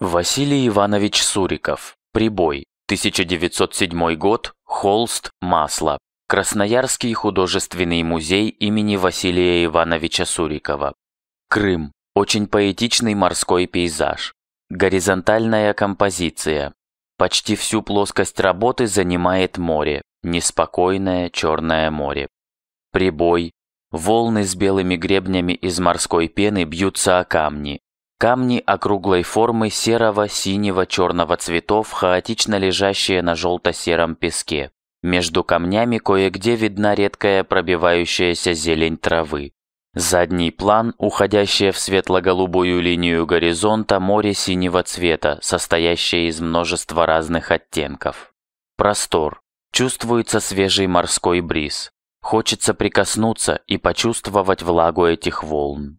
Василий Иванович Суриков. Прибой. 1907 год. Холст. Масло. Красноярский художественный музей имени Василия Ивановича Сурикова. Крым. Очень поэтичный морской пейзаж. Горизонтальная композиция. Почти всю плоскость работы занимает море, неспокойное Черное море. Прибой. Волны с белыми гребнями из морской пены бьются о камни, Камни округлой формы серого, синего, черного цветов, хаотично лежащие на желто-сером песке. Между камнями кое-где видна редкая пробивающаяся зелень травы. Задний план, уходящее в светло-голубую линию горизонта море синего цвета, состоящее из множества разных оттенков. Простор. Чувствуется свежий морской бриз. Хочется прикоснуться и почувствовать влагу этих волн.